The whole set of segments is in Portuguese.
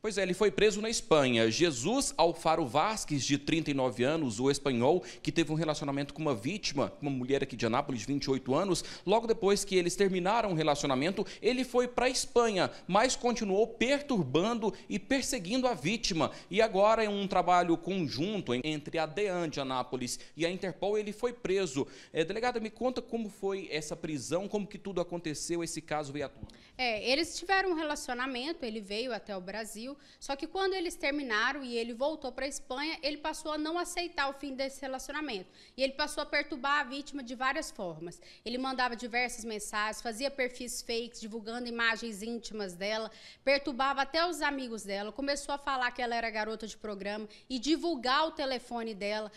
Pois é, ele foi preso na Espanha. Jesus Alfaro Vasques, de 39 anos, o espanhol, que teve um relacionamento com uma vítima, uma mulher aqui de Anápolis, de 28 anos. Logo depois que eles terminaram o relacionamento, ele foi para a Espanha, mas continuou perturbando e perseguindo a vítima. E agora, em um trabalho conjunto entre a DEAN de Anápolis e a Interpol, ele foi preso. É, delegada, me conta como foi essa prisão, como que tudo aconteceu, esse caso veio à tona. É, eles tiveram um relacionamento, ele veio até o Brasil, Brasil. Só que quando eles terminaram e ele voltou para a Espanha, ele passou a não aceitar o fim desse relacionamento. E ele passou a perturbar a vítima de várias formas. Ele mandava diversas mensagens, fazia perfis fakes, divulgando imagens íntimas dela, perturbava até os amigos dela, começou a falar que ela era garota de programa e divulgar o telefone dela,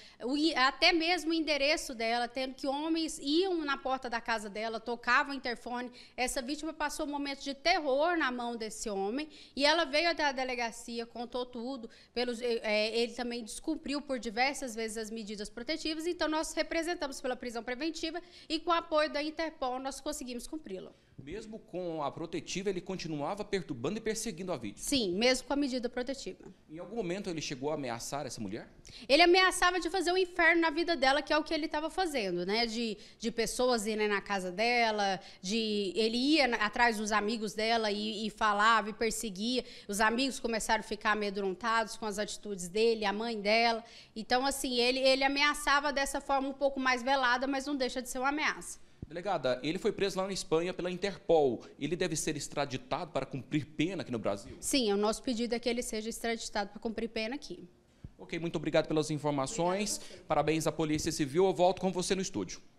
até mesmo o endereço dela, tendo que homens iam na porta da casa dela, tocavam o interfone. Essa vítima passou um momento de terror na mão desse homem e ela veio da, delegacia, contou tudo. Pelos, é, ele também descumpriu por diversas vezes as medidas protetivas, então nós representamos pela prisão preventiva e com o apoio da Interpol nós conseguimos cumpri-lo. Mesmo com a protetiva, ele continuava perturbando e perseguindo a vítima? Sim, mesmo com a medida protetiva. Em algum momento ele chegou a ameaçar essa mulher? Ele ameaçava de fazer o um inferno na vida dela, que é o que ele estava fazendo, né? De, de pessoas irem na casa dela, de ele ia atrás dos amigos dela e, e falava e perseguia. Os amigos começaram a ficar amedrontados com as atitudes dele, a mãe dela. Então, assim, ele, ele ameaçava dessa forma um pouco mais velada, mas não deixa de ser uma ameaça. Delegada, ele foi preso lá na Espanha pela Interpol. Ele deve ser extraditado para cumprir pena aqui no Brasil? Sim, o nosso pedido é que ele seja extraditado para cumprir pena aqui. Ok, muito obrigado pelas informações. Obrigado Parabéns à Polícia Civil. Eu volto com você no estúdio.